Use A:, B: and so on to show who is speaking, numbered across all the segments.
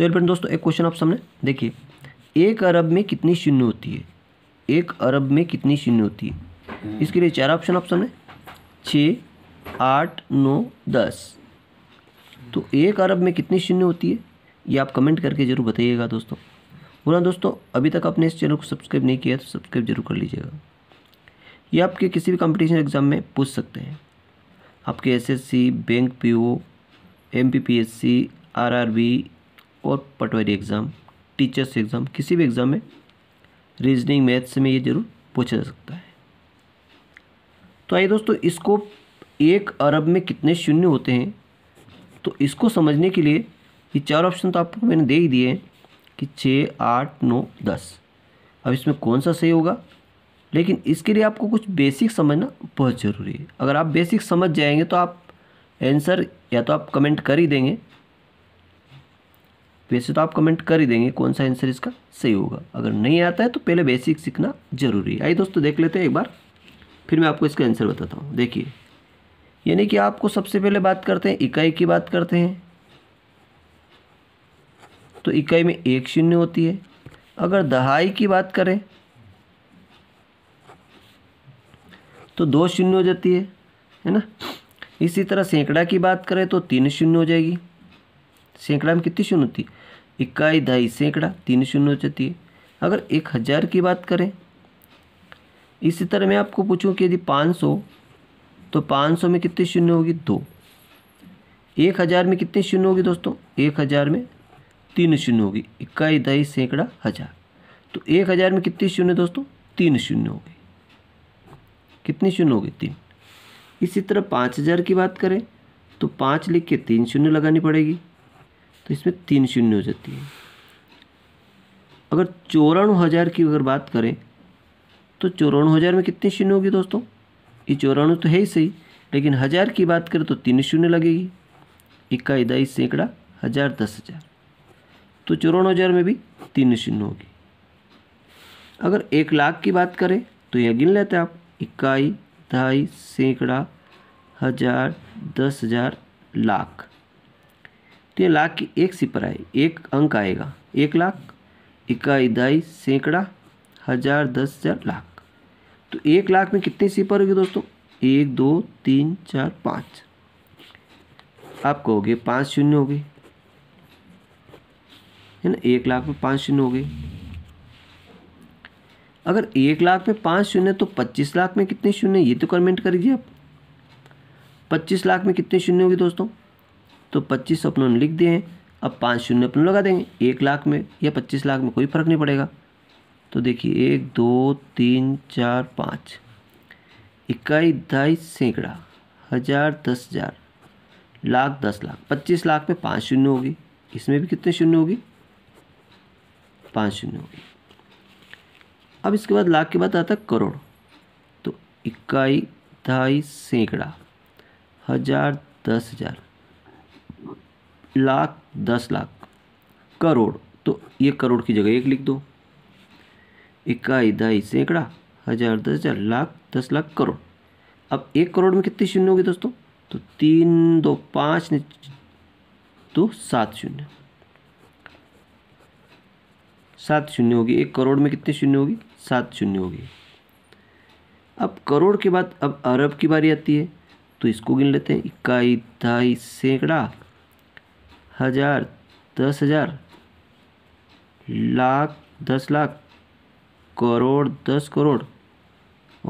A: तो एयरफ्रेंड दोस्तों एक क्वेश्चन आप सामने देखिए एक अरब में कितनी शून्य होती है एक अरब में कितनी शून्य होती है इसके लिए चार ऑप्शन आप सामने छ आठ नौ दस तो एक अरब में कितनी शून्य होती है ये आप कमेंट करके ज़रूर बताइएगा दोस्तों बोला दोस्तों अभी तक आपने इस चैनल को सब्सक्राइब नहीं किया तो सब्सक्राइब जरूर कर लीजिएगा ये आपके किसी भी कंपटीशन एग्ज़ाम में पूछ सकते हैं आपके SSC bank PO MPPSC RRB और पटवारी एग्ज़ाम टीचर्स एग्ज़ाम किसी भी एग्ज़ाम में रीजनिंग मैथ्स में ये जरूर पूछा जा सकता है तो आइए दोस्तों इसको एक अरब में कितने शून्य होते हैं तो इसको समझने के लिए ये चार ऑप्शन तो आपको मैंने दे ही दिए हैं कि छः आठ नौ दस अब इसमें कौन सा सही होगा लेकिन इसके लिए आपको कुछ बेसिक समझना बहुत ज़रूरी है अगर आप बेसिक समझ जाएंगे तो आप आंसर या तो आप कमेंट कर ही देंगे वैसे तो आप कमेंट कर ही देंगे कौन सा आंसर इसका सही होगा अगर नहीं आता है तो पहले बेसिक सीखना जरूरी है आइए दोस्तों देख लेते हैं एक बार फिर मैं आपको इसका आंसर बताता हूँ देखिए यानी कि आपको सबसे पहले बात करते हैं इकाई की बात करते हैं तो इकाई में एक शून्य होती है अगर दहाई की बात करें तो दो शून्य हो जाती है है ना इसी तरह सैकड़ा की बात करें तो तीन शून्य हो जाएगी सैकड़ा में कितनी शून्य होती है इक्काई ढाई सैकड़ा तीन शून्य हो जाती है अगर एक हज़ार की बात करें इसी तरह मैं आपको पूछूं कि यदि पाँच सौ तो पाँच सौ में कितनी शून्य होगी दो एक हज़ार में कितनी शून्य होगी दोस्तों एक हज़ार में तीन शून्य होगी इक्काई दाई सैकड़ा हज़ार तो एक हज़ार में कितनी शून्य दोस्तों तीन शून्य होगी कितनी शून्य होगी तीन इसी तरह पाँच हज़ार की बात करें तो पाँच लिख के तीन शून्य लगानी पड़ेगी तो इसमें तीन शून्य हो जाती है अगर चौरानवे हज़ार की अगर बात करें तो चौरानवे हज़ार में कितनी शून्य होगी दोस्तों ये चौरानवे तो है ही सही लेकिन हज़ार की बात करें तो तीन शून्य लगेगी इक्का इदाई सैकड़ा हज़ार दस हज़ार तो चौरानवे हज़ार में भी तीन शून्य होगी अगर एक लाख की बात करें तो यह गिन लेते हैं आप इक्काई ढाई सैकड़ा हज़ार दस हज़ार लाख कितने लाख की एक सिपर आए एक अंक आएगा एक लाख इकाई दाई सैकड़ा हज़ार दस हज़ार लाख तो एक लाख में कितने सिपर होगी दोस्तों एक दो तीन चार पाँच आप कहोगे पाँच शून्य हो गए है ना एक लाख में पाँच शून्य हो गए अगर एक लाख में पाँच शून्य तो पच्चीस लाख में कितने शून्य ये तो कमेंट करिए आप पच्चीस लाख में कितने शून्य होगी दोस्तों तो पच्चीस अपनों लिख दिए हैं अब पाँच शून्य अपन लगा देंगे एक लाख में या पच्चीस लाख में कोई फ़र्क नहीं पड़ेगा तो देखिए एक दो तीन चार पाँच इक्कीस ढाई सैकड़ा हज़ार दस हज़ार लाख दस लाख पच्चीस लाख में पाँच शून्य होगी इसमें भी कितने शून्य होगी पाँच शून्य होगी अब इसके बाद लाख के बाद आता है करोड़ तो इक्काई ढाई सैकड़ा हज़ार दस हज़ार लाख दस लाख करोड़ तो ये करोड़ की जगह एक लिख दो इकाई दहाई सैकड़ा हजार दस हजार लाख दस लाख करोड़ अब एक करोड़ में कितनी शून्य होगी दोस्तों तो तीन दो पाँच ने तो सात शून्य सात शून्य होगी एक करोड़ में कितनी शून्य होगी सात शून्य होगी अब करोड़ के बाद अब अरब की बारी आती है तो इसको गिन लेते हैं इकाई ढाई सैकड़ा हजार दस हजार लाख दस लाख करोड़ दस करोड़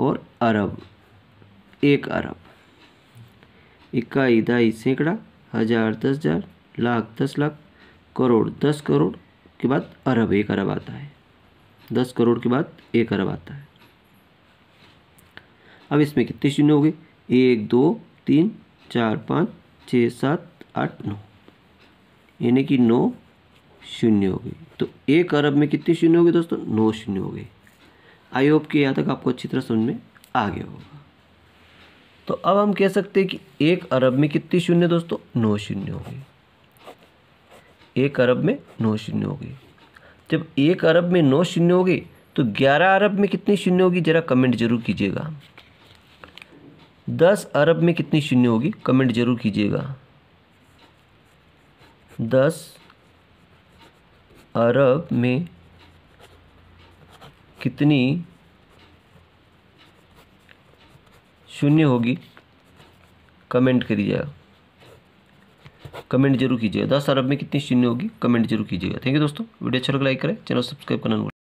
A: और अरब एक अरब इकाई दहाई सैकड़ा हजार दस हजार लाख दस लाख करोड़ दस करोड़ के बाद अरब एक अरब आता है दस करोड़ के बाद एक अरब आता है अब इसमें कितने शून्य हो गए एक दो तीन चार पाँच छः सात आठ नौ यानी कि नौ शून्य हो गई तो एक अरब में कितनी शून्य हो गए दोस्तों नौ शून्य हो गए आई होप कि यहाँ तक आपको अच्छी तरह समझ में आ गया होगा तो अब हम कह सकते हैं कि एक अरब में कितनी शून्य दोस्तों नौ शून्य हो गए एक अरब में नौ शून्य हो गए जब एक अरब में नौ शून्य हो गए तो ग्यारह अरब में कितनी शून्य होगी जरा कमेंट जरूर कीजिएगा दस अरब में कितनी शून्य होगी कमेंट जरूर कीजिएगा दस अरब में कितनी शून्य होगी कमेंट करिएगा कमेंट जरूर कीजिएगा दस अरब में कितनी शून्य होगी कमेंट जरूर कीजिएगा थैंक यू दोस्तों वीडियो अच्छा लग लाइक करें चैनल सब्सक्राइब करना